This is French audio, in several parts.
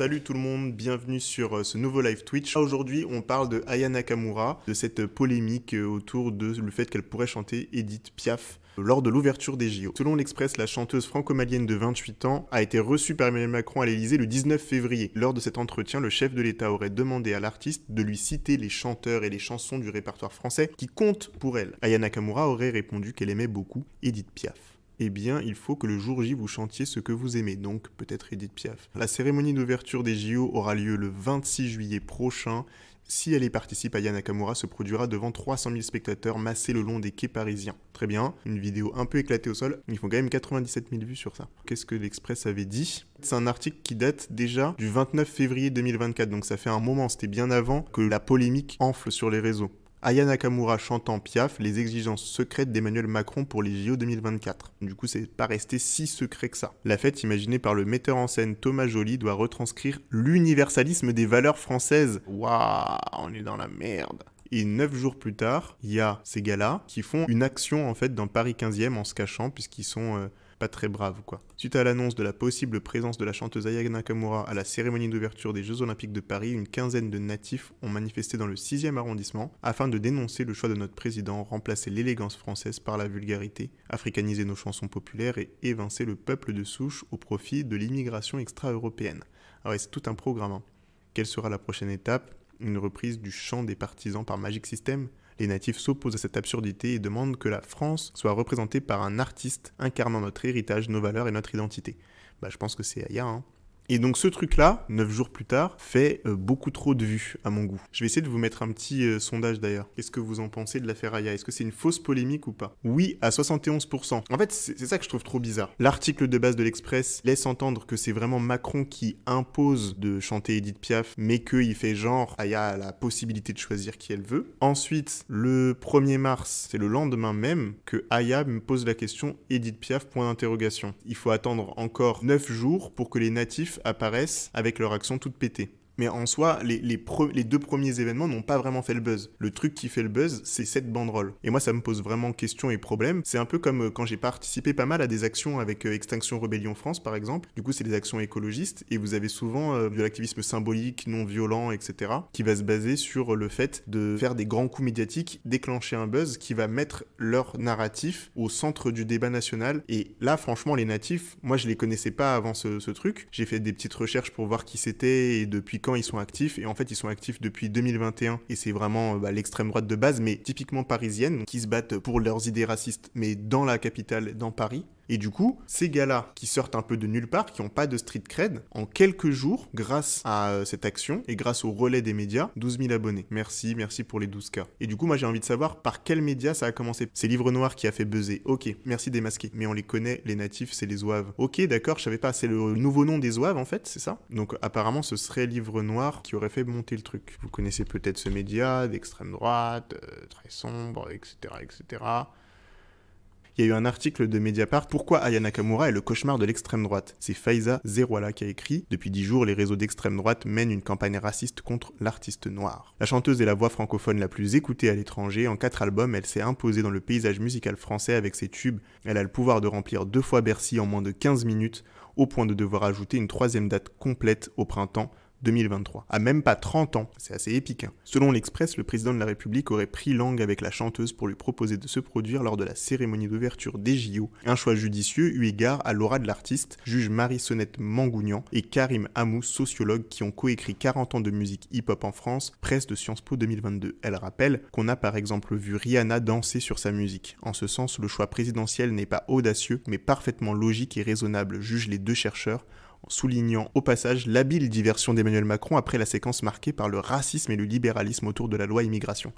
Salut tout le monde, bienvenue sur euh, ce nouveau live Twitch. Aujourd'hui, on parle de Aya Kamura, de cette polémique euh, autour de le fait qu'elle pourrait chanter Edith Piaf euh, lors de l'ouverture des JO. Selon l'Express, la chanteuse franco-malienne de 28 ans a été reçue par Emmanuel Macron à l'Elysée le 19 février. Lors de cet entretien, le chef de l'État aurait demandé à l'artiste de lui citer les chanteurs et les chansons du répertoire français qui comptent pour elle. Ayana Kamura aurait répondu qu'elle aimait beaucoup Edith Piaf eh bien, il faut que le jour J, vous chantiez ce que vous aimez, donc peut-être Edith Piaf. La cérémonie d'ouverture des JO aura lieu le 26 juillet prochain. Si elle y participe, Aya Nakamura se produira devant 300 000 spectateurs massés le long des quais parisiens. Très bien, une vidéo un peu éclatée au sol, ils font quand même 97 000 vues sur ça. Qu'est-ce que l'Express avait dit C'est un article qui date déjà du 29 février 2024, donc ça fait un moment, c'était bien avant que la polémique enfle sur les réseaux. Aya Nakamura chantant Piaf, les exigences secrètes d'Emmanuel Macron pour les JO 2024. Du coup, c'est pas resté si secret que ça. La fête, imaginée par le metteur en scène Thomas Joly, doit retranscrire l'universalisme des valeurs françaises. Waouh, on est dans la merde. Et neuf jours plus tard, il y a ces gars-là qui font une action en fait dans Paris 15e en se cachant puisqu'ils sont euh, pas très brave, quoi. Suite à l'annonce de la possible présence de la chanteuse Aya Nakamura à la cérémonie d'ouverture des Jeux Olympiques de Paris, une quinzaine de natifs ont manifesté dans le 6e arrondissement afin de dénoncer le choix de notre président, remplacer l'élégance française par la vulgarité, africaniser nos chansons populaires et évincer le peuple de souche au profit de l'immigration extra-européenne. Alors, c'est tout un programme. Hein Quelle sera la prochaine étape Une reprise du chant des partisans par Magic System les natifs s'opposent à cette absurdité et demandent que la France soit représentée par un artiste incarnant notre héritage, nos valeurs et notre identité. Bah, je pense que c'est Aya. Hein. Et donc ce truc-là, 9 jours plus tard, fait euh, beaucoup trop de vues à mon goût. Je vais essayer de vous mettre un petit euh, sondage d'ailleurs. Qu'est-ce que vous en pensez de l'affaire Aya Est-ce que c'est une fausse polémique ou pas Oui à 71%. En fait, c'est ça que je trouve trop bizarre. L'article de base de l'Express laisse entendre que c'est vraiment Macron qui impose de chanter Edith Piaf, mais qu'il fait genre Aya a la possibilité de choisir qui elle veut. Ensuite, le 1er mars, c'est le lendemain même que Aya me pose la question Edith Piaf, point d'interrogation. Il faut attendre encore 9 jours pour que les natifs apparaissent avec leur action toute pétée mais en soi, les, les, deux premiers événements n'ont pas vraiment fait le buzz. Le truc qui fait le buzz, c'est cette banderole. Et moi, ça me pose vraiment question et problème. C'est un peu comme euh, quand j'ai participé pas mal à des actions avec euh, Extinction Rebellion France, par exemple. Du coup, c'est des actions écologistes, et vous avez souvent euh, de l'activisme symbolique, non violent, etc., qui va se baser sur le fait de faire des grands coups médiatiques, déclencher un buzz qui va mettre leur narratif au centre du débat national. Et là, franchement, les natifs, moi, je les connaissais pas avant ce truc. J'ai fait des petites recherches pour voir qui c'était et depuis quand ils sont actifs. Et en fait, ils sont actifs depuis 2021. Et c'est vraiment euh, bah, l'extrême droite de base, mais typiquement parisienne, qui se battent pour leurs idées racistes, mais dans la capitale, dans Paris. Et du coup, ces gars-là qui sortent un peu de nulle part, qui n'ont pas de street cred, en quelques jours, grâce à euh, cette action et grâce au relais des médias, 12 000 abonnés. Merci, merci pour les 12 cas. Et du coup, moi j'ai envie de savoir par quel média ça a commencé. C'est Livre Noir qui a fait buzzer. Ok, merci démasqué. Mais on les connaît, les natifs, c'est les Zouaves. Ok, d'accord, je savais pas. C'est le nouveau nom des Zouaves en fait, c'est ça Donc apparemment, ce serait Livre Noir qui aurait fait monter le truc. Vous connaissez peut-être ce média d'extrême droite, euh, très sombre, etc. etc il y a eu un article de Mediapart Pourquoi Aya Nakamura est le cauchemar de l'extrême droite C'est Faiza Zerouala qui a écrit Depuis dix jours, les réseaux d'extrême droite mènent une campagne raciste contre l'artiste noir. La chanteuse est la voix francophone la plus écoutée à l'étranger. En quatre albums, elle s'est imposée dans le paysage musical français avec ses tubes. Elle a le pouvoir de remplir deux fois Bercy en moins de 15 minutes, au point de devoir ajouter une troisième date complète au printemps 2023, à même pas 30 ans, c'est assez épique. Hein. Selon l'Express, le président de la République aurait pris langue avec la chanteuse pour lui proposer de se produire lors de la cérémonie d'ouverture des JO, un choix judicieux eu égard à l'aura de l'artiste, juge Marie-Sonnette Mangougnan et Karim Hamou, sociologue qui ont coécrit 40 ans de musique hip-hop en France, presse de Sciences Po 2022. Elle rappelle qu'on a par exemple vu Rihanna danser sur sa musique. En ce sens, le choix présidentiel n'est pas audacieux, mais parfaitement logique et raisonnable, jugent les deux chercheurs, soulignant au passage l'habile diversion d'Emmanuel Macron après la séquence marquée par le racisme et le libéralisme autour de la loi immigration.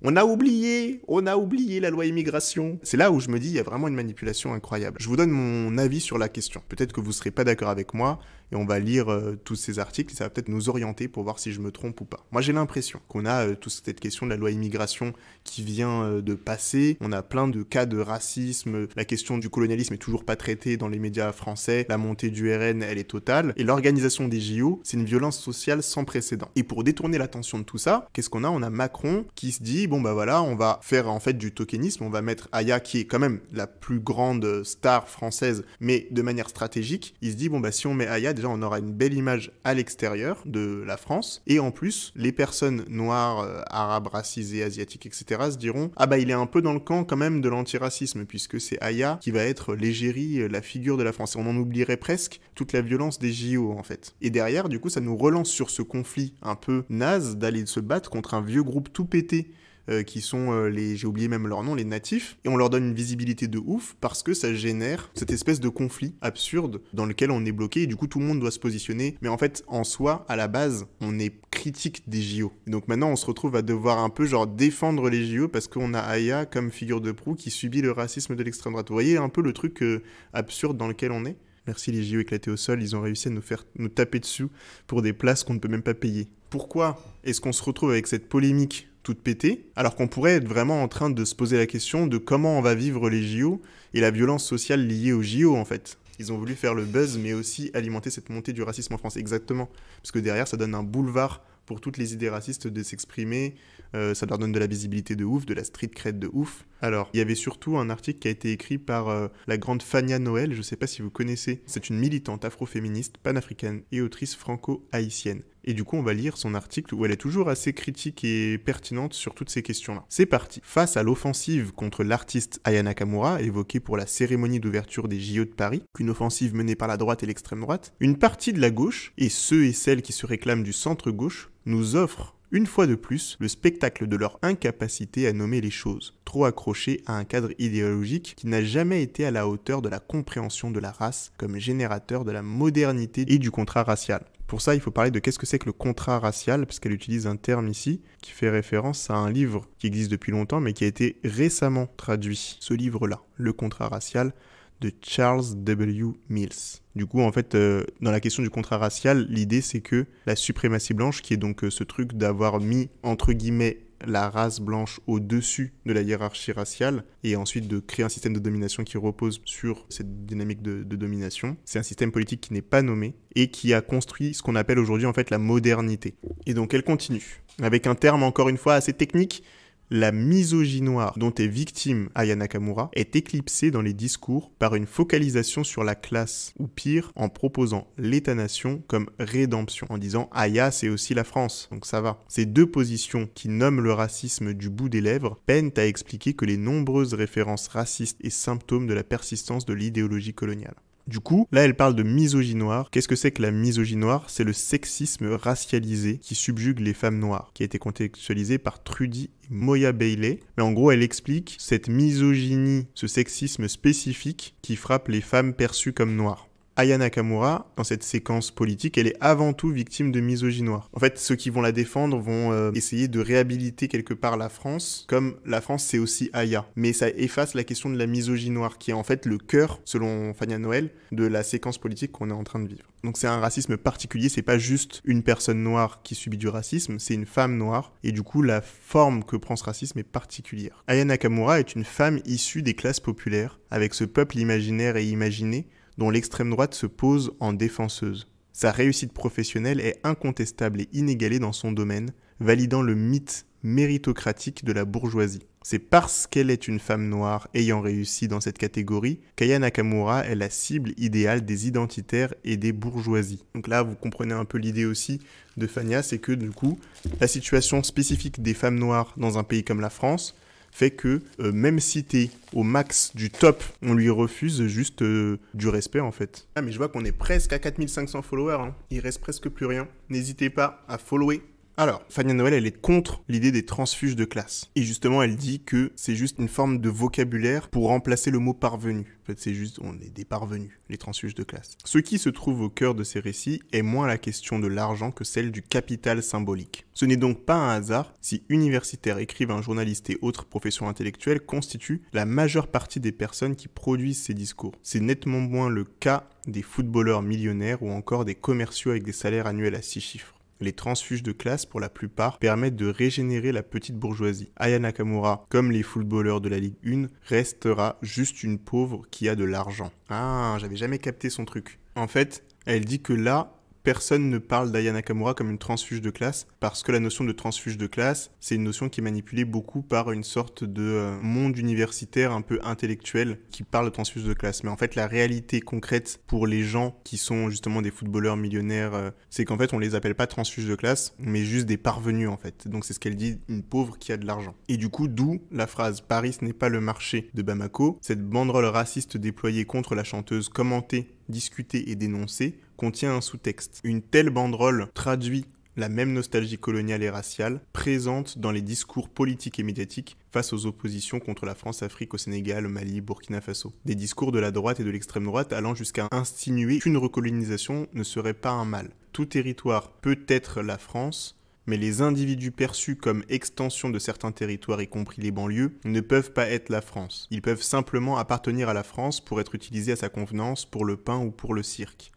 On a oublié, on a oublié la loi immigration. C'est là où je me dis, il y a vraiment une manipulation incroyable. Je vous donne mon avis sur la question. Peut-être que vous ne serez pas d'accord avec moi, et on va lire euh, tous ces articles ça va peut-être nous orienter pour voir si je me trompe ou pas. Moi j'ai l'impression qu'on a euh, toute cette question de la loi immigration qui vient euh, de passer, on a plein de cas de racisme, la question du colonialisme est toujours pas traitée dans les médias français, la montée du RN elle est totale et l'organisation des JO c'est une violence sociale sans précédent. Et pour détourner l'attention de tout ça, qu'est-ce qu'on a On a Macron qui se dit bon bah voilà on va faire en fait du tokenisme, on va mettre Aya qui est quand même la plus grande star française mais de manière stratégique, il se dit bon bah si on met Aya déjà on aura une belle image à l'extérieur de la France. Et en plus, les personnes noires, euh, arabes, racisées, asiatiques, etc. se diront Ah bah il est un peu dans le camp quand même de l'antiracisme, puisque c'est Aya qui va être l'égérie, euh, la figure de la France. on en oublierait presque toute la violence des JO en fait. Et derrière, du coup, ça nous relance sur ce conflit un peu naze d'aller se battre contre un vieux groupe tout pété euh, qui sont euh, les, j'ai oublié même leur nom, les natifs, et on leur donne une visibilité de ouf parce que ça génère cette espèce de conflit absurde dans lequel on est bloqué et du coup tout le monde doit se positionner. Mais en fait, en soi, à la base, on est critique des JO. donc maintenant, on se retrouve à devoir un peu genre défendre les JO parce qu'on a Aya comme figure de proue qui subit le racisme de l'extrême droite. Vous voyez un peu le truc euh, absurde dans lequel on est Merci les JO éclatés au sol, ils ont réussi à nous faire nous taper dessus pour des places qu'on ne peut même pas payer. Pourquoi est-ce qu'on se retrouve avec cette polémique toute pétée, alors qu'on pourrait être vraiment en train de se poser la question de comment on va vivre les JO et la violence sociale liée aux JO en fait. Ils ont voulu faire le buzz, mais aussi alimenter cette montée du racisme en France, exactement. Parce que derrière, ça donne un boulevard pour toutes les idées racistes de s'exprimer. Euh, ça leur donne de la visibilité de ouf, de la street cred de ouf. Alors, il y avait surtout un article qui a été écrit par euh, la grande Fania Noël, je ne sais pas si vous connaissez. C'est une militante afro-féministe, panafricaine et autrice franco-haïtienne. Et du coup, on va lire son article où elle est toujours assez critique et pertinente sur toutes ces questions-là. C'est parti. Face à l'offensive contre l'artiste Aya Kamura évoquée pour la cérémonie d'ouverture des JO de Paris, qu'une offensive menée par la droite et l'extrême droite, une partie de la gauche, et ceux et celles qui se réclament du centre-gauche, nous offrent, une fois de plus, le spectacle de leur incapacité à nommer les choses, trop accrochés à un cadre idéologique qui n'a jamais été à la hauteur de la compréhension de la race comme générateur de la modernité et du contrat racial. Pour ça, il faut parler de qu'est-ce que c'est que le contrat racial, parce qu'elle utilise un terme ici qui fait référence à un livre qui existe depuis longtemps, mais qui a été récemment traduit. Ce livre-là, le contrat racial de Charles W. Mills. Du coup, en fait, euh, dans la question du contrat racial, l'idée c'est que la suprématie blanche, qui est donc euh, ce truc d'avoir mis entre guillemets la race blanche au-dessus de la hiérarchie raciale et ensuite de créer un système de domination qui repose sur cette dynamique de, domination. C'est un système politique qui n'est pas nommé et qui a construit ce qu'on appelle aujourd'hui en fait la modernité. Et donc elle continue avec un terme encore une fois assez technique la misogynoire dont est victime Aya Nakamura est éclipsée dans les discours par une focalisation sur la classe, ou pire, en proposant l'État-nation comme rédemption, en disant Aya c'est aussi la France, donc ça va. Ces deux positions qui nomment le racisme du bout des lèvres peinent à expliquer que les nombreuses références racistes et symptômes de la persistance de l'idéologie coloniale. Du coup, là, elle parle de misogynoir. Qu'est-ce que c'est que la misogynoir C'est le sexisme racialisé qui subjugue les femmes noires, qui a été contextualisé par Trudy et Moya Bailey. Mais en gros, elle explique cette misogynie, ce sexisme spécifique qui frappe les femmes perçues comme noires. Aya Nakamura, dans cette séquence politique, elle est avant tout victime de misogynoir. En fait, ceux qui vont la défendre vont euh, essayer de réhabiliter quelque part la France, comme la France c'est aussi Aya. Mais ça efface la question de la misogynoir, qui est en fait le cœur, selon Fania Noël, de la séquence politique qu'on est en train de vivre. Donc c'est un racisme particulier, c'est pas juste une personne noire qui subit du racisme, c'est une femme noire, et du coup la forme que prend ce racisme est particulière. Aya Nakamura est une femme issue des classes populaires, avec ce peuple imaginaire et imaginé dont l'extrême droite se pose en défenseuse. Sa réussite professionnelle est incontestable et inégalée dans son domaine, validant le mythe méritocratique de la bourgeoisie. C'est parce qu'elle est une femme noire ayant réussi dans cette catégorie qu'Aya Nakamura est la cible idéale des identitaires et des bourgeoisies. Donc là, vous comprenez un peu l'idée aussi de Fania, c'est que du coup, la situation spécifique des femmes noires dans un pays comme la France fait que euh, même si t'es au max du top, on lui refuse juste euh, du respect en fait. Ah mais je vois qu'on est presque à 4500 followers, hein. il reste presque plus rien. N'hésitez pas à follower alors, Fania Noël, elle est contre l'idée des transfuges de classe. Et justement, elle dit que c'est juste une forme de vocabulaire pour remplacer le mot parvenu. En fait, c'est juste, on est des parvenus, les transfuges de classe. Ce qui se trouve au cœur de ces récits est moins la question de l'argent que celle du capital symbolique. Ce n'est donc pas un hasard si universitaires, écrivains, journalistes et autres professions intellectuelles constituent la majeure partie des personnes qui produisent ces discours. C'est nettement moins le cas des footballeurs millionnaires ou encore des commerciaux avec des salaires annuels à six chiffres. Les transfuges de classe, pour la plupart, permettent de régénérer la petite bourgeoisie. Aya Nakamura, comme les footballeurs de la Ligue 1, restera juste une pauvre qui a de l'argent. Ah, j'avais jamais capté son truc. En fait, elle dit que là, personne ne parle d'Aya Nakamura comme une transfuge de classe, parce que la notion de transfuge de classe, c'est une notion qui est manipulée beaucoup par une sorte de euh, monde universitaire un peu intellectuel qui parle de transfuge de classe. Mais en fait, la réalité concrète pour les gens qui sont justement des footballeurs millionnaires, euh, c'est qu'en fait, on les appelle pas transfuges de classe, mais juste des parvenus en fait. Donc c'est ce qu'elle dit, une pauvre qui a de l'argent. Et du coup, d'où la phrase Paris n'est pas le marché de Bamako, cette banderole raciste déployée contre la chanteuse commentée Discuter et dénoncé contient un sous-texte. Une telle banderole traduit la même nostalgie coloniale et raciale présente dans les discours politiques et médiatiques face aux oppositions contre la France-Afrique au Sénégal, au Mali, Burkina Faso. Des discours de la droite et de l'extrême droite allant jusqu'à insinuer qu'une recolonisation ne serait pas un mal. Tout territoire, peut être la France, mais les individus perçus comme extension de certains territoires, y compris les banlieues, ne peuvent pas être la France. Ils peuvent simplement appartenir à la France pour être utilisés à sa convenance pour le pain ou pour le cirque.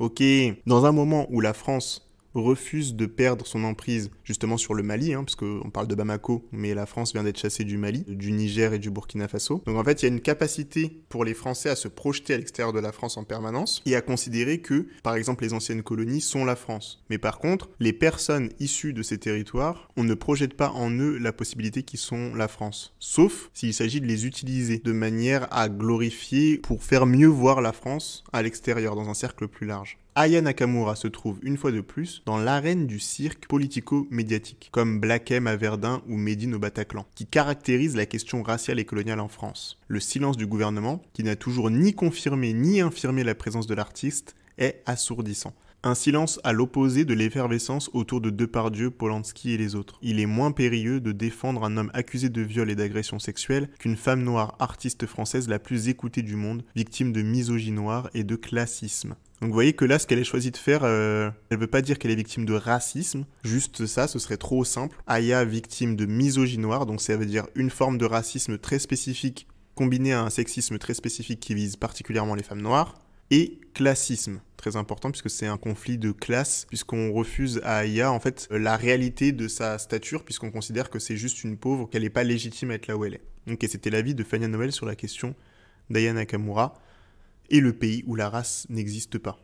Ok, dans un moment où la France refuse de perdre son emprise justement sur le Mali, hein, parce qu'on parle de Bamako, mais la France vient d'être chassée du Mali, du Niger et du Burkina Faso. Donc en fait, il y a une capacité pour les Français à se projeter à l'extérieur de la France en permanence et à considérer que, par exemple, les anciennes colonies sont la France. Mais par contre, les personnes issues de ces territoires, on ne projette pas en eux la possibilité qu'ils sont la France, sauf s'il s'agit de les utiliser de manière à glorifier pour faire mieux voir la France à l'extérieur, dans un cercle plus large. Aya Nakamura se trouve une fois de plus dans l'arène du cirque politico-médiatique, comme Black M à Verdun ou Médine au Bataclan, qui caractérise la question raciale et coloniale en France. Le silence du gouvernement, qui n'a toujours ni confirmé ni infirmé la présence de l'artiste, est assourdissant. Un silence à l'opposé de l'effervescence autour de Depardieu, Polanski et les autres. Il est moins périlleux de défendre un homme accusé de viol et d'agression sexuelle qu'une femme noire artiste française la plus écoutée du monde, victime de noire et de classisme. Donc vous voyez que là, ce qu'elle a choisi de faire, elle euh, elle veut pas dire qu'elle est victime de racisme, juste ça, ce serait trop simple. Aya, victime de misogynoir, donc ça veut dire une forme de racisme très spécifique combinée à un sexisme très spécifique qui vise particulièrement les femmes noires. Et classisme, très important puisque c'est un conflit de classe, puisqu'on refuse à Aya en fait la réalité de sa stature, puisqu'on considère que c'est juste une pauvre, qu'elle n'est pas légitime à être là où elle est. Donc, c'était l'avis de Fania Noël sur la question d'Aya Nakamura et le pays où la race n'existe pas.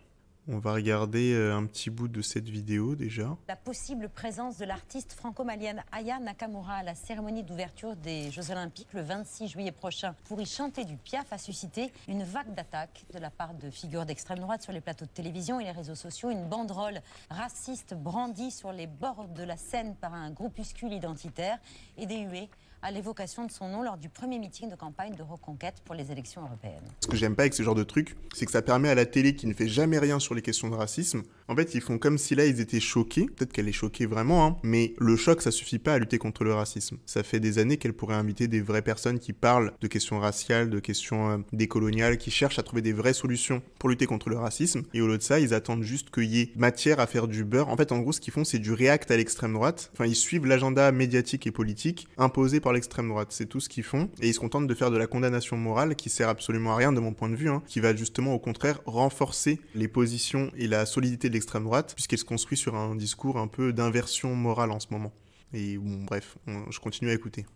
On va regarder euh, un petit bout de cette vidéo déjà. La possible présence de l'artiste franco-malienne Aya Nakamura à la cérémonie d'ouverture des Jeux Olympiques le 26 juillet prochain pour y chanter du piaf a suscité une vague d'attaques de la part de figures d'extrême droite sur les plateaux de télévision et les réseaux sociaux. Une banderole raciste brandie sur les bords de la scène par un groupuscule identitaire et des huées à l'évocation de son nom lors du premier meeting de campagne de reconquête pour les élections européennes. Ce que j'aime pas avec ce genre de truc, c'est que ça permet à la télé qui ne fait jamais rien sur les questions de racisme en fait, ils font comme si là, ils étaient choqués. Peut-être qu'elle est choquée vraiment, hein. mais le choc, ça suffit pas à lutter contre le racisme. Ça fait des années qu'elle pourrait inviter des vraies personnes qui parlent de questions raciales, de questions euh, décoloniales, qui cherchent à trouver des vraies solutions pour lutter contre le racisme. Et au lieu de ça, ils attendent juste qu'il y ait matière à faire du beurre. En fait, en gros, ce qu'ils font, c'est du réacte à l'extrême droite. Enfin, ils suivent l'agenda médiatique et politique imposé par l'extrême droite. C'est tout ce qu'ils font. Et ils se contentent de faire de la condamnation morale qui sert absolument à rien de mon point de vue, hein, qui va justement au contraire renforcer les positions et la solidité de l'extrême droite, puisqu'elle se construit sur un discours un peu d'inversion morale en ce moment. Et bon, bref, je continue à écouter.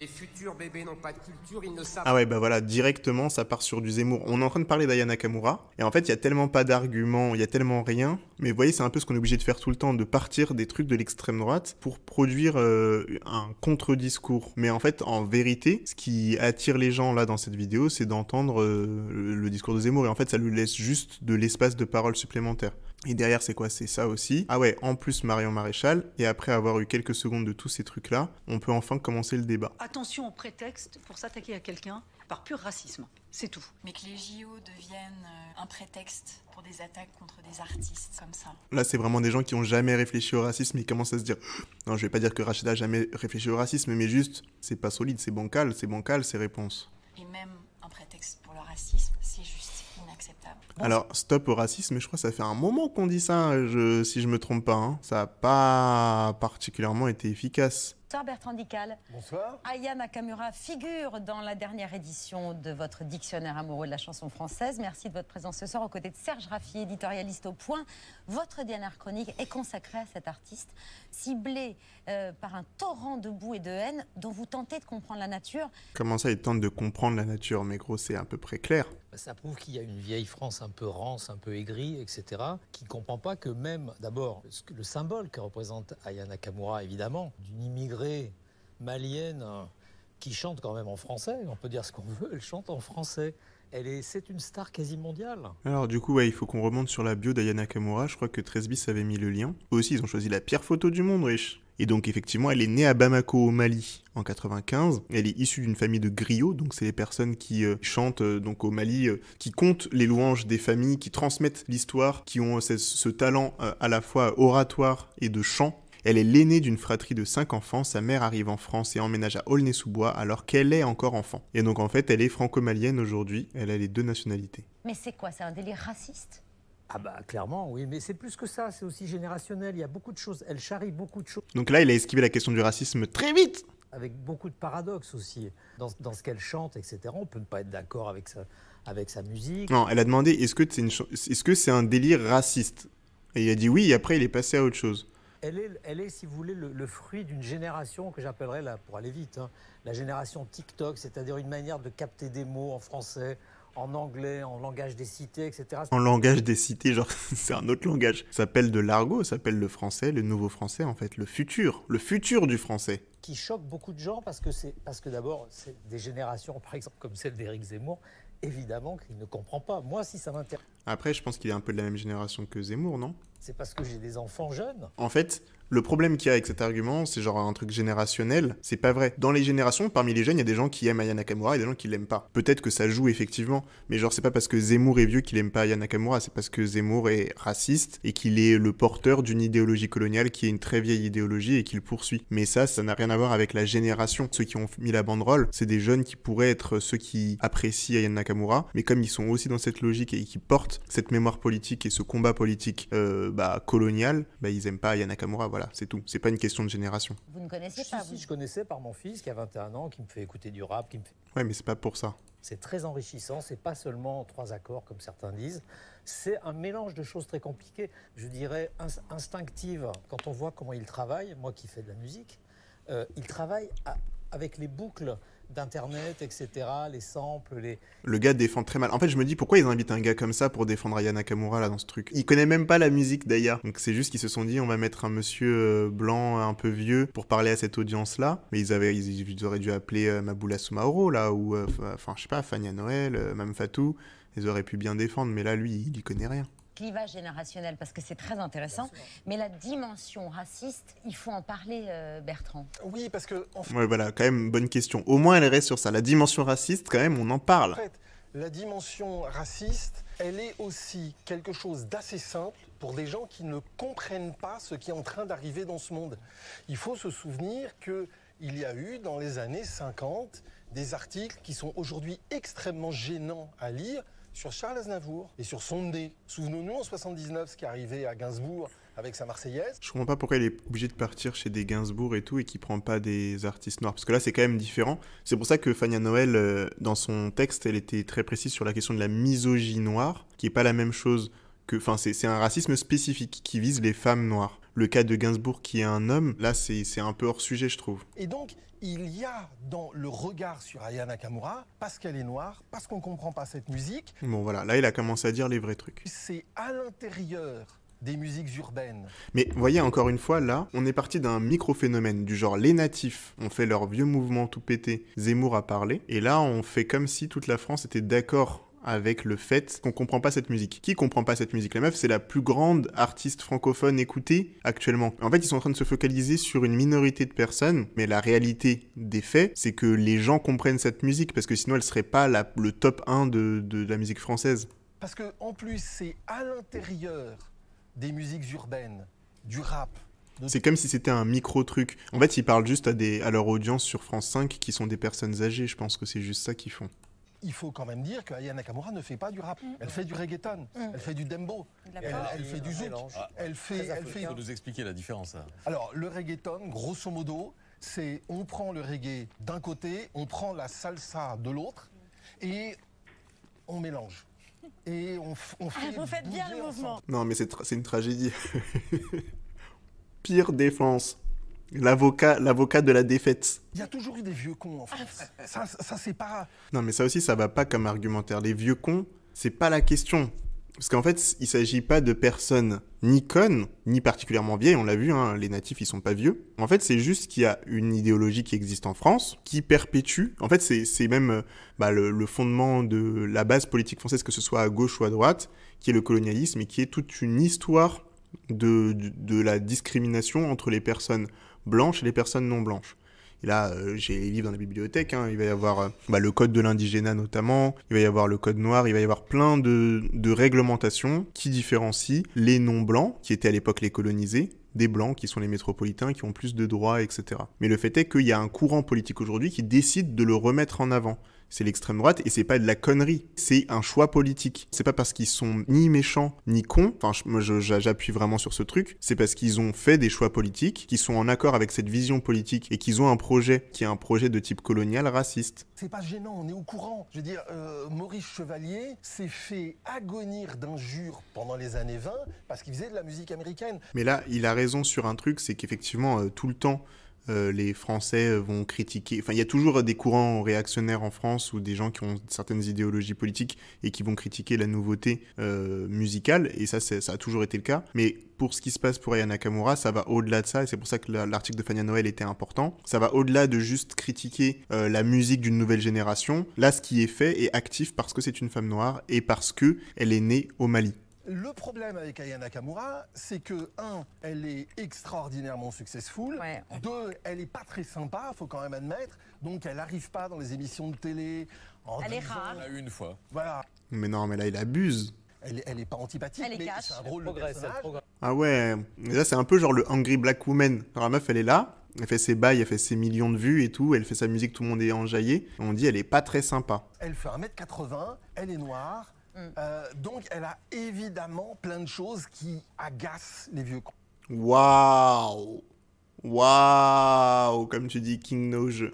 Les futurs bébés n'ont pas de culture, ils ne savent Ah ouais, bah voilà, directement, ça part sur du Zemmour. On est en train de parler d'Aya Nakamura, et en fait, il y a tellement pas d'arguments, il n'y a tellement rien, mais vous voyez, c'est un peu ce qu'on est obligé de faire tout le temps, de partir des trucs de l'extrême droite pour produire euh, un contre-discours. Mais en fait, en vérité, ce qui attire les gens là dans cette vidéo, c'est d'entendre euh, le discours de Zemmour, et en fait, ça lui laisse juste de l'espace de parole supplémentaire. Et derrière, c'est quoi C'est ça aussi. Ah ouais, en plus Marion Maréchal, et après avoir eu quelques secondes de tous ces trucs-là, on peut enfin commencer le débat. Attention au prétexte pour s'attaquer à quelqu'un par pur racisme. C'est tout. Mais que les JO deviennent euh, un prétexte pour des attaques contre des artistes comme ça. Là, c'est vraiment des gens qui n'ont jamais réfléchi au racisme et qui commencent à se dire Non, je vais pas dire que Rachida a jamais réfléchi au racisme, mais juste, c'est pas solide, c'est bancal, c'est bancal ces réponses. Et même un prétexte pour le racisme alors, stop au racisme, je crois que ça fait un moment qu'on dit ça, si je me trompe pas. Hein. Ça n'a pas particulièrement été efficace. Bonsoir Bertrand Dical. Bonsoir. Aya Nakamura figure dans la dernière édition de votre dictionnaire amoureux de la chanson française. Merci de votre présence ce soir aux côtés de Serge Raffi, éditorialiste au point. Votre dernière chronique est consacrée à cet artiste, ciblé euh, par un torrent de boue et de haine dont vous tentez de comprendre la nature. Comment ça, il tente de comprendre la nature Mais gros, c'est à peu près clair. Bah, ça prouve qu'il y a une vieille France un peu rance, un peu aigrie, etc., qui ne comprend pas que même, d'abord, le symbole que représente Aya Nakamura, évidemment, d'une immigrée malienne qui chante quand même en français, on peut dire ce qu'on veut, elle chante en français c'est une star quasi mondiale. Alors du coup, il faut qu'on remonte sur la bio d'Ayana Kamura. Je crois que Tresbis avait mis le lien. aussi, ils ont choisi la pire photo du monde, riche. Et donc effectivement, elle est née à Bamako au Mali en 95. Elle est issue d'une famille de griots, donc c'est les personnes qui euh, chantent euh, donc au Mali, euh, qui comptent les louanges des familles, qui transmettent l'histoire, qui ont ce talent à la fois oratoire et de chant elle est l'aînée d'une fratrie de 5 enfants, sa mère arrive en France et emménage à Aulnay-sous-Bois alors qu'elle est encore enfant. Et donc en fait, elle est franco-malienne aujourd'hui, elle a les deux nationalités. Mais c'est quoi, c'est un délire raciste ah bah clairement oui, mais c'est plus que ça, c'est aussi générationnel, il y a beaucoup de choses, elle charrie beaucoup de choses. Donc là, il a esquivé la question du racisme très vite Avec beaucoup de paradoxes aussi, dans, ce qu'elle chante, etc. On peut ne pas être d'accord avec sa, avec sa musique. Non, elle a demandé est-ce que c'est une, est -ce que c'est un délire raciste Et il a dit oui, et après il est passé à autre chose elle est, si vous voulez, le, fruit d'une génération que j'appellerais, pour aller vite, hein, la génération TikTok, c'est-à-dire une manière de capter des mots en français, en anglais, en langage des cités, etc. En langage des cités, genre, c'est un autre langage. Ça s'appelle de l'argot, ça s'appelle le français, le nouveau français, en fait, le futur, le futur du français. Qui choque beaucoup de gens parce que, c'est, parce que d'abord, c'est des générations, par exemple, comme celle d'Éric Zemmour, évidemment qu'il ne comprend pas. Moi, si ça m'intéresse. Après, je pense qu'il est un peu de la même génération que Zemmour, non c'est parce que j'ai des enfants jeunes. En fait, le problème qu'il y a avec cet argument, c'est genre un truc générationnel, c'est pas vrai. Dans les générations, parmi les jeunes, il y a des gens qui aiment Aya Nakamura et des gens qui l'aiment pas. Peut-être que ça joue effectivement, mais genre c'est pas parce que Zemmour est vieux qu'il aime pas Aya Nakamura, c'est parce que Zemmour est raciste et qu'il est le porteur d'une idéologie coloniale qui est une très vieille idéologie et qu'il poursuit. Mais ça, ça n'a rien à voir avec la génération. Ceux qui ont mis la banderole, c'est des jeunes qui pourraient être ceux qui apprécient Aya Nakamura, mais comme ils sont aussi dans cette logique et qui portent cette mémoire politique et ce combat politique euh, bah, colonial, bah, ils n'aiment pas Aya Nakamura, voilà, c'est tout. C'est pas une question de génération. Vous ne connaissez pas Si, je connaissais par mon fils qui a 21 ans, qui me fait écouter du rap, qui me fait... Ouais, mais c'est pas pour ça. C'est très enrichissant, c'est pas seulement trois accords comme certains disent, c'est un mélange de choses très compliquées, je dirais instinctives. Quand on voit comment il travaille, moi qui fais de la musique, euh, il travaille avec les boucles d'Internet, etc., les samples, les... Le gars défend très mal. En fait, je me dis pourquoi ils invitent un gars comme ça pour défendre Aya Nakamura là, dans ce truc. Il connaît même pas la musique d'ailleurs. Donc c'est juste qu'ils se sont dit on va mettre un monsieur euh, blanc un peu vieux pour parler à cette audience-là. Mais ils, avaient, ils, auraient dû appeler euh, Mabula Maboula Soumaoro là, ou euh, enfin je sais pas, Fania Noël, Mam Fatou. Ils auraient pu bien défendre, mais là, lui, il y connaît rien clivage générationnel parce que c'est très intéressant, mais la dimension raciste, il faut en parler, euh, Bertrand. Oui, parce que. voilà, quand même, bonne question. Au moins, elle reste sur ça. La dimension raciste, quand même, on en parle. En fait, la dimension raciste, elle est aussi quelque chose d'assez simple pour des gens qui ne comprennent pas ce qui est en train d'arriver dans ce monde. Il faut se souvenir que il y a eu dans les années 50 des articles qui sont aujourd'hui extrêmement gênants à lire sur Charles Aznavour et sur Sondé. Souvenons-nous en 79 ce qui arrivait à Gainsbourg avec sa Marseillaise. Je comprends pas pourquoi il est obligé de partir chez des Gainsbourg et tout et qu'il prend pas des artistes noirs parce que là c'est quand même différent. C'est pour ça que Fania Noël euh, dans son texte, elle était très précise sur la question de la misogynie noire qui est pas la même chose que enfin c'est un racisme spécifique qui vise les femmes noires le cas de Gainsbourg qui est un homme, là c'est un peu hors sujet je trouve. Et donc il y a dans le regard sur Aya Nakamura, parce qu'elle est noire, parce qu'on ne comprend pas cette musique. Bon voilà, là il a commencé à dire les vrais trucs. C'est à l'intérieur des musiques urbaines. Mais voyez, encore une fois, là, on est parti d'un micro-phénomène du genre les natifs ont fait leur vieux mouvement tout pété, Zemmour a parlé, et là, on fait comme si toute la France était d'accord avec le fait qu'on ne comprend pas cette musique. Qui comprend pas cette musique La meuf, c'est la plus grande artiste francophone écoutée actuellement. En fait, ils sont en train de se focaliser sur une minorité de personnes, mais la réalité des faits, c'est que les gens comprennent cette musique parce que sinon elle serait pas le top 1 de, la musique française. Parce que en plus, c'est à l'intérieur des musiques urbaines, du rap, c'est comme si c'était un micro truc. En fait, ils parlent juste à, à leur audience sur France 5 qui sont des personnes âgées. Je pense que c'est juste ça qu'ils font il faut quand même dire que Aya Nakamura ne fait pas du rap. Mm. Elle fait du reggaeton, mm. elle fait du dembo, elle, fait du zouk, ah. elle fait, elle Il faut nous expliquer la différence. Hein. Alors le reggaeton, grosso modo, c'est on prend le reggae d'un côté, on prend la salsa de l'autre, et on mélange. Et on, fait. Vous faites bien le mouvement. Non, mais c'est une tragédie. Pire défense. L'avocat, l'avocat de la défaite. Il y a toujours eu des vieux cons en France. Ah, ça, ça c'est pas. Non, mais ça aussi, ça va pas comme argumentaire. Les vieux cons, c'est pas la question. Parce qu'en fait, il s'agit pas de personnes ni connes, ni particulièrement vieilles. On l'a vu, hein, les natifs, ils sont pas vieux. En fait, c'est juste qu'il y a une idéologie qui existe en France, qui perpétue. En fait, c'est même euh, bah, le, fondement de la base politique française, que ce soit à gauche ou à droite, qui est le colonialisme et qui est toute une histoire de, de, la discrimination entre les personnes blanches et les personnes non blanches. Et là, euh, j'ai les livres dans la bibliothèque, hein. il va y avoir euh, bah, le code de l'indigénat notamment, il va y avoir le code noir, il va y avoir plein de, de réglementations qui différencient les non-blancs, qui étaient à l'époque les colonisés, des blancs qui sont les métropolitains, qui ont plus de droits, etc. Mais le fait est qu'il y a un courant politique aujourd'hui qui décide de le remettre en avant c'est l'extrême droite et c'est pas de la connerie, c'est un choix politique. C'est pas parce qu'ils sont ni méchants ni cons, enfin moi j'appuie vraiment sur ce truc, c'est parce qu'ils ont fait des choix politiques qui sont en accord avec cette vision politique et qu'ils ont un projet qui est un projet de type colonial raciste. C'est pas gênant, on est au courant. Je veux dire, euh, Maurice Chevalier s'est fait agonir d'injures pendant les années 20 parce qu'il faisait de la musique américaine. Mais là, il a raison sur un truc, c'est qu'effectivement, euh, tout le temps, euh, les Français vont critiquer. Enfin, il y a toujours des courants réactionnaires en France ou des gens qui ont certaines idéologies politiques et qui vont critiquer la nouveauté euh, musicale. Et ça, ça a toujours été le cas. Mais pour ce qui se passe pour Aya Nakamura, ça va au-delà de ça, et c'est pour ça que l'article de Fania Noël était important. Ça va au-delà de juste critiquer euh, la musique d'une nouvelle génération. Là, ce qui est fait est actif parce que c'est une femme noire et parce que elle est née au Mali. Le problème avec Aya Nakamura, c'est que, un, elle est extraordinairement successful. Deux, elle est pas très sympa, faut quand même admettre. Donc, elle n'arrive pas dans les émissions de télé. En elle est rare. une fois. Voilà. Mais non, mais là, il abuse. Elle, n'est est pas antipathique, elle mais c'est un rôle de Ah ouais. Mais là, c'est un peu genre le Angry Black Woman. la meuf, elle est là. Elle fait ses bails, elle fait ses millions de vues et tout, elle fait sa musique, tout le monde est enjaillé. On dit elle est pas très sympa. Elle fait 1m80, elle est noire, Mm. Euh, donc, elle a évidemment plein de choses qui agacent les vieux cons. Waouh Waouh Comme tu dis, King Noge.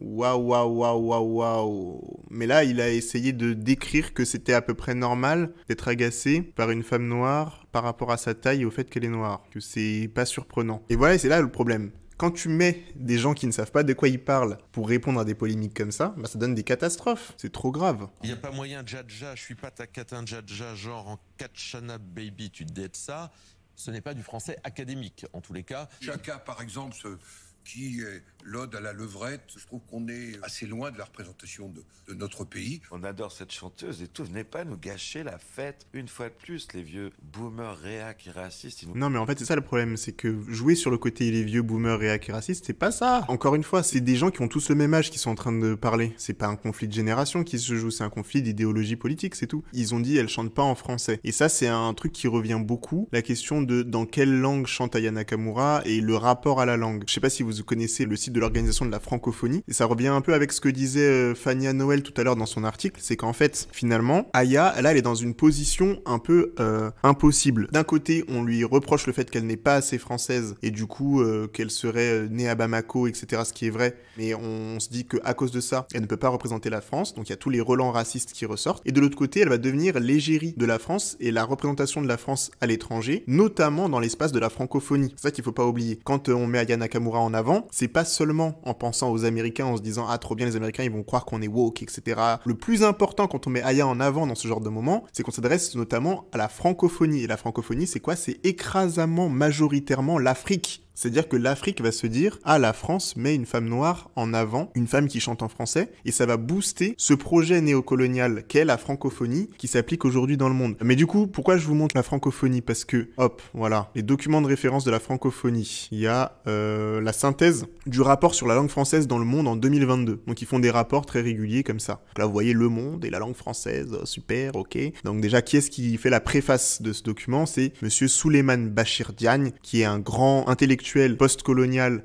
waouh, waouh, waouh, waouh. Mais là, il a essayé de décrire que c'était à peu près normal d'être agacé par une femme noire par rapport à sa taille et au fait qu'elle est noire. Que c'est pas surprenant. Et voilà, c'est là le problème quand tu mets des gens qui ne savent pas de quoi ils parlent pour répondre à des polémiques comme ça, bah ça donne des catastrophes. C'est trop grave. Il n'y a pas moyen, Jaja, je suis pas ta catin Jaja, genre en kachana, Baby, tu dettes ça. Ce n'est pas du français académique, en tous les cas. Chaka, par exemple, se, qui est l'ode à la levrette. Je trouve qu'on est assez loin de la représentation de, notre pays. On adore cette chanteuse et tout. Venez pas nous gâcher la fête une fois de plus, les vieux boomers réac et racistes. Non, mais en fait, c'est ça le problème. C'est que jouer sur le côté les vieux boomers réac et racistes, c'est pas ça. Encore une fois, c'est des gens qui ont tous le même âge qui sont en train de parler. C'est pas un conflit de génération qui se joue, c'est un conflit d'idéologie politique, c'est tout. Ils ont dit, elle chante pas en français. Et ça, c'est un truc qui revient beaucoup. La question de dans quelle langue chante Aya Nakamura et le rapport à la langue. Je sais pas si vous vous connaissez le site de l'Organisation de la Francophonie. Et ça revient un peu avec ce que disait euh, Fania Noël tout à l'heure dans son article, c'est qu'en fait, finalement, Aya, là, elle est dans une position un peu euh, impossible. D'un côté, on lui reproche le fait qu'elle n'est pas assez française et du coup euh, qu'elle serait née à Bamako, etc., ce qui est vrai. Mais on se dit qu'à cause de ça, elle ne peut pas représenter la France, donc il y a tous les relents racistes qui ressortent. Et de l'autre côté, elle va devenir l'égérie de la France et la représentation de la France à l'étranger, notamment dans l'espace de la francophonie. C'est ça qu'il faut pas oublier. Quand on met Aya Nakamura en avant, c'est pas seulement en pensant aux Américains, en se disant ah trop bien les Américains, ils vont croire qu'on est woke, etc. Le plus important quand on met Aya en avant dans ce genre de moment, c'est qu'on s'adresse notamment à la francophonie. Et la francophonie, c'est quoi C'est écrasamment majoritairement l'Afrique. C'est-à-dire que l'Afrique va se dire Ah, la France met une femme noire en avant, une femme qui chante en français, et ça va booster ce projet néocolonial qu'est la francophonie qui s'applique aujourd'hui dans le monde. Mais du coup, pourquoi je vous montre la francophonie Parce que, hop, voilà, les documents de référence de la francophonie. Il y a euh, la synthèse du rapport sur la langue française dans le monde en 2022. Donc ils font des rapports très réguliers comme ça. là, vous voyez le monde et la langue française, oh, super, ok. Donc déjà, qui est-ce qui fait la préface de ce document C'est Monsieur Souleymane Bachir Diagne, qui est un grand intellectuel intellectuel post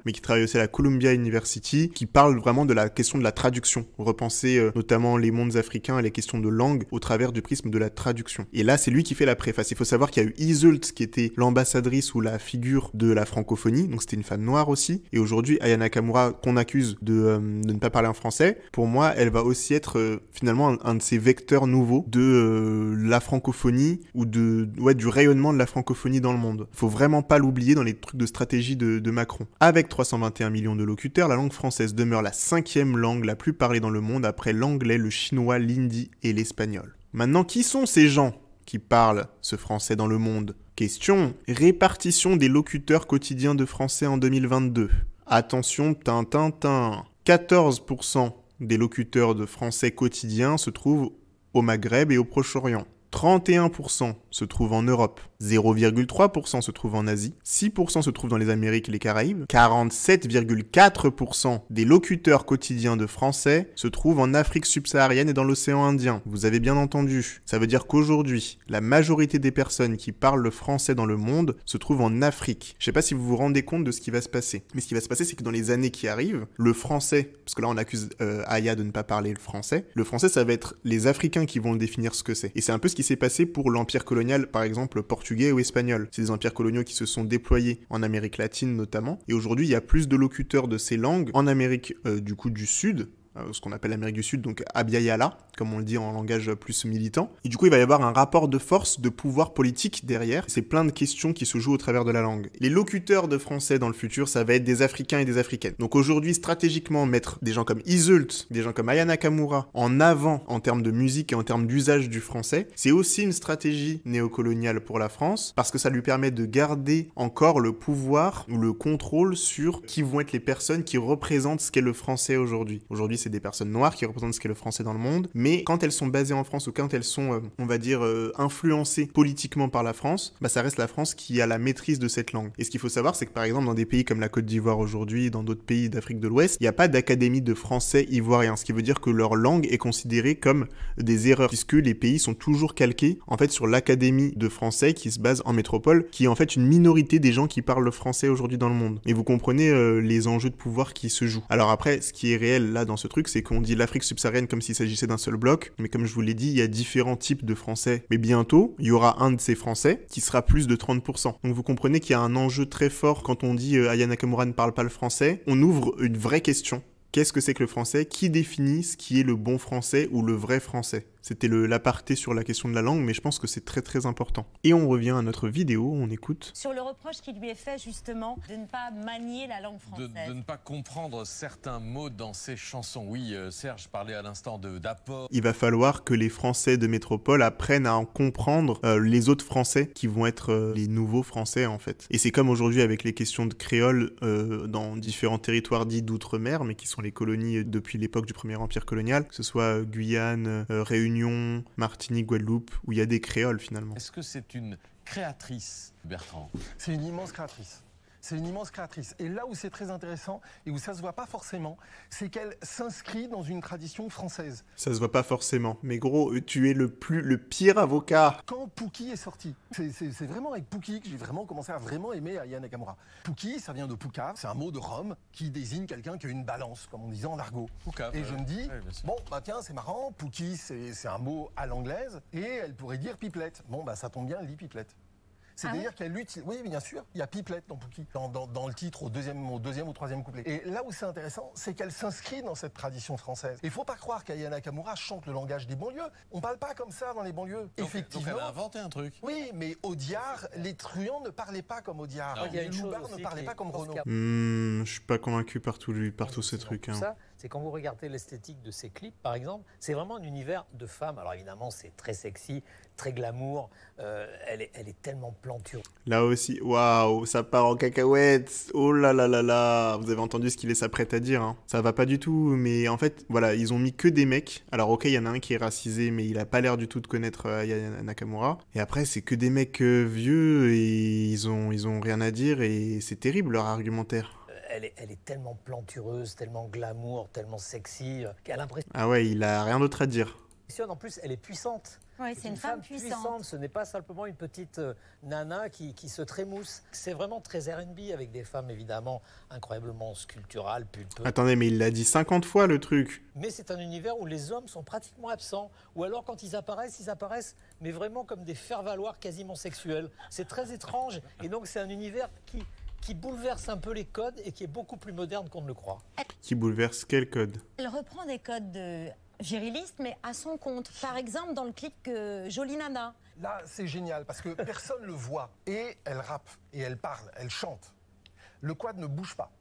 mais qui travaille aussi à la Columbia University, qui parle vraiment de la question de la traduction, repenser euh, notamment les mondes africains et les questions de langue au travers du prisme de la traduction. Et là, c'est lui qui fait la préface. Il faut savoir qu'il y a eu Isult qui était l'ambassadrice ou la figure de la francophonie, donc c'était une femme noire aussi, et aujourd'hui, Ayana Nakamura, qu'on accuse euh, de, ne pas parler en français, pour moi, elle va aussi être euh, finalement un, un, de ces vecteurs nouveaux de la francophonie ou de, ouais, du rayonnement de la francophonie dans le monde. Faut vraiment pas l'oublier dans les trucs de stratégie de, Macron. Avec 321 millions de locuteurs, la langue française demeure la cinquième langue la plus parlée dans le monde après l'anglais, le chinois, l'hindi et l'espagnol. Maintenant, qui sont ces gens qui parlent ce français dans le monde Question répartition des locuteurs quotidiens de français en 2022. Attention, tin tin. 14% des locuteurs de français quotidiens se trouvent au Maghreb et au Proche-Orient. 31% se trouve en Europe, 0,3% se trouve en Asie, 6% se trouvent dans les Amériques et les Caraïbes, 47,4% des locuteurs quotidiens de français se trouvent en Afrique subsaharienne et dans l'océan Indien. Vous avez bien entendu, ça veut dire qu'aujourd'hui, la majorité des personnes qui parlent le français dans le monde se trouvent en Afrique. Je sais pas si vous vous rendez compte de ce qui va se passer, mais ce qui va se passer c'est que dans les années qui arrivent, le français, parce que là on accuse euh, Aya de ne pas parler le français, le français ça va être les Africains qui vont le définir ce que c'est. Et c'est un peu ce qui s'est passé pour l'empire colonial, par exemple portugais ou espagnol. C'est des empires coloniaux qui se sont déployés en Amérique latine notamment. Et aujourd'hui, il y a plus de locuteurs de ces langues en Amérique euh, du coup du Sud euh, ce qu'on appelle l'Amérique du Sud, donc Abiyala, comme on le dit en langage plus militant. Et du coup, il va y avoir un rapport de force, de pouvoir politique derrière. C'est plein de questions qui se jouent au travers de la langue. Les locuteurs de français dans le futur, ça va être des Africains et des Africaines. Donc aujourd'hui, stratégiquement, mettre des gens comme Isult, des gens comme Ayana Kamura en avant en termes de musique et en termes d'usage du français, c'est aussi une stratégie néocoloniale pour la France, parce que ça lui permet de garder encore le pouvoir ou le contrôle sur qui vont être les personnes qui représentent ce qu'est le français aujourd'hui. Aujourd'hui, c'est des personnes noires qui représentent ce qu'est le français dans le monde, mais quand elles sont basées en France ou quand elles sont, euh, on va dire, euh, influencées politiquement par la France, bah ça reste la France qui a la maîtrise de cette langue. Et ce qu'il faut savoir, c'est que par exemple, dans des pays comme la Côte d'Ivoire aujourd'hui, dans d'autres pays d'Afrique de l'Ouest, il n'y a pas d'académie de français ivoirien, ce qui veut dire que leur langue est considérée comme des erreurs, puisque les pays sont toujours calqués, en fait, sur l'académie de français qui se base en métropole, qui est en fait une minorité des gens qui parlent le français aujourd'hui dans le monde. Et vous comprenez euh, les enjeux de pouvoir qui se jouent. Alors après, ce qui est réel là dans ce truc, c'est qu'on dit l'Afrique subsaharienne comme s'il s'agissait d'un seul bloc, mais comme je vous l'ai dit, il y a différents types de Français. Mais bientôt, il y aura un de ces Français qui sera plus de 30%. Donc vous comprenez qu'il y a un enjeu très fort quand on dit Ayana euh, Aya ne parle pas le français. On ouvre une vraie question. Qu'est-ce que c'est que le français Qui définit ce qui est le bon français ou le vrai français c'était l'aparté sur la question de la langue, mais je pense que c'est très très important. Et on revient à notre vidéo, on écoute. Sur le reproche qui lui est fait justement de ne pas manier la langue française. De, ne pas comprendre certains mots dans ses chansons. Oui, euh, Serge parlait à l'instant d'apport. Il va falloir que les Français de métropole apprennent à en comprendre euh, les autres Français qui vont être euh, les nouveaux Français en fait. Et c'est comme aujourd'hui avec les questions de créole dans différents territoires dits d'outre-mer, mais qui sont les colonies depuis l'époque du Premier Empire colonial, que ce soit Guyane, Réunion, Réunion, Martinique, Guadeloupe, où il y a des créoles finalement. Est-ce que c'est une créatrice, Bertrand C'est une immense créatrice. C'est une immense créatrice. Et là où c'est très intéressant et où ça se voit pas forcément, c'est qu'elle s'inscrit dans une tradition française. Ça se voit pas forcément. Mais gros, tu es le plus, le pire avocat. Quand Pookie est sorti, c'est vraiment avec Pookie que j'ai vraiment commencé à vraiment aimer Aya Nakamura. Pookie, ça vient de Puka, c'est un mot de Rome qui désigne quelqu'un qui a une balance, comme on disait en argot. et je me dis, bon, bah tiens, c'est marrant, Pookie, c'est un mot à l'anglaise, et elle pourrait dire pipelette. Bon, bah ça tombe bien, elle dit pipelette. C'est-à-dire ah qu'elle l'utilise. Oui, bien sûr, il y a pipelette dans dans, le titre, au deuxième, au deuxième ou troisième couplet. Et là où c'est intéressant, c'est qu'elle s'inscrit dans cette tradition française. Il faut pas croire qu'Ayana Nakamura chante le langage des banlieues. On ne parle pas comme ça dans les banlieues. Effectivement. elle a inventé un truc. Oui, mais Audiard, les truands ne parlaient pas comme Audiard. Ah, les ne parlait pas comme Renaud. Je hmm, je suis pas convaincu par, tous ah, ces trucs. Hein. Ça, c'est quand vous regardez l'esthétique de ces clips, par exemple, c'est vraiment un univers de femmes. Alors évidemment, c'est très sexy, très glamour. Euh, elle, est, tellement plantureuse. Là aussi, waouh, ça part en cacahuètes. Oh là là là là. Vous avez entendu ce qu'il est s'apprête à dire. Hein. Ça va pas du tout. Mais en fait, voilà, ils ont mis que des mecs. Alors, ok, il y en a un qui est racisé, mais il a pas l'air du tout de connaître euh, Nakamura. Et après, c'est que des mecs euh, vieux et ils ont, ils ont rien à dire. Et c'est terrible leur argumentaire. Elle est, elle est, tellement plantureuse, tellement glamour, tellement sexy, qu'elle l'impression. Ah ouais, il a rien d'autre à dire. En plus, elle est puissante. Oui, c'est une, femme, puissante. Ce n'est pas simplement une petite euh, nana qui, qui, se trémousse. C'est vraiment très RB avec des femmes évidemment incroyablement sculpturales, pulpeuses. Attendez, mais il l'a dit 50 fois le truc. Mais c'est un univers où les hommes sont pratiquement absents. Ou alors quand ils apparaissent, ils apparaissent, mais vraiment comme des faire-valoir quasiment sexuels. C'est très étrange. Et donc c'est un univers qui, qui bouleverse un peu les codes et qui est beaucoup plus moderne qu'on ne le croit. Qui bouleverse quel code Elle reprend des codes de viriliste, mais à son compte. Par exemple, dans le clip que Jolie Nana. Là, c'est génial parce que personne le voit. Et elle rappe, et elle parle, elle chante. Le quad ne bouge pas.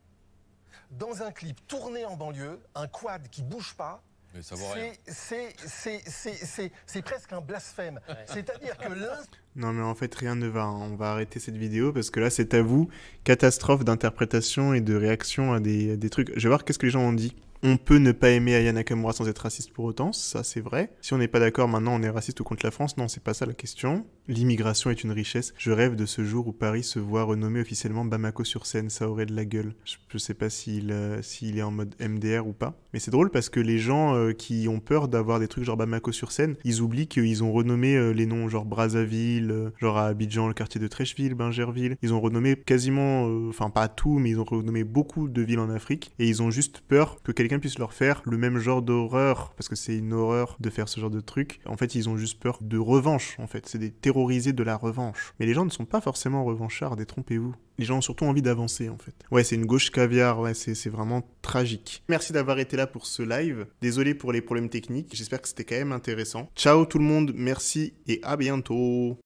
Dans un clip tourné en banlieue, un quad qui bouge pas, c'est presque un blasphème. C'est-à-dire que Non mais en fait rien ne va. Hein. On va arrêter cette vidéo parce que là c'est à vous. Catastrophe d'interprétation et de réaction à des, des trucs. Je vais voir qu'est-ce que les gens ont dit on peut ne pas aimer Ayana Nakamura sans être raciste pour autant, ça c'est vrai. Si on n'est pas d'accord maintenant, on est raciste ou contre la France, non, c'est pas ça la question. L'immigration est une richesse. Je rêve de ce jour où Paris se voit renommé officiellement Bamako sur scène. Ça aurait de la gueule. Je sais pas euh, s'il est en mode MDR ou pas. Mais c'est drôle parce que les gens euh, qui ont peur d'avoir des trucs genre Bamako sur scène, ils oublient qu'ils ont renommé euh, les noms genre Brazzaville, genre à Abidjan, le quartier de Trècheville, Bingerville. Ils ont renommé quasiment, enfin pas tout, mais ils ont renommé beaucoup de villes en Afrique. Et ils ont juste peur que quelqu'un puisse leur faire le même genre d'horreur. Parce que c'est une horreur de faire ce genre de truc. En fait, ils ont juste peur de revanche, en fait. C'est des terroristes de la revanche. Mais les gens ne sont pas forcément revanchards, détrompez-vous. Les gens ont surtout envie d'avancer en fait. Ouais, c'est une gauche caviar, ouais, c'est vraiment tragique. Merci d'avoir été là pour ce live. Désolé pour les problèmes techniques, j'espère que c'était quand même intéressant. Ciao tout le monde, merci et à bientôt.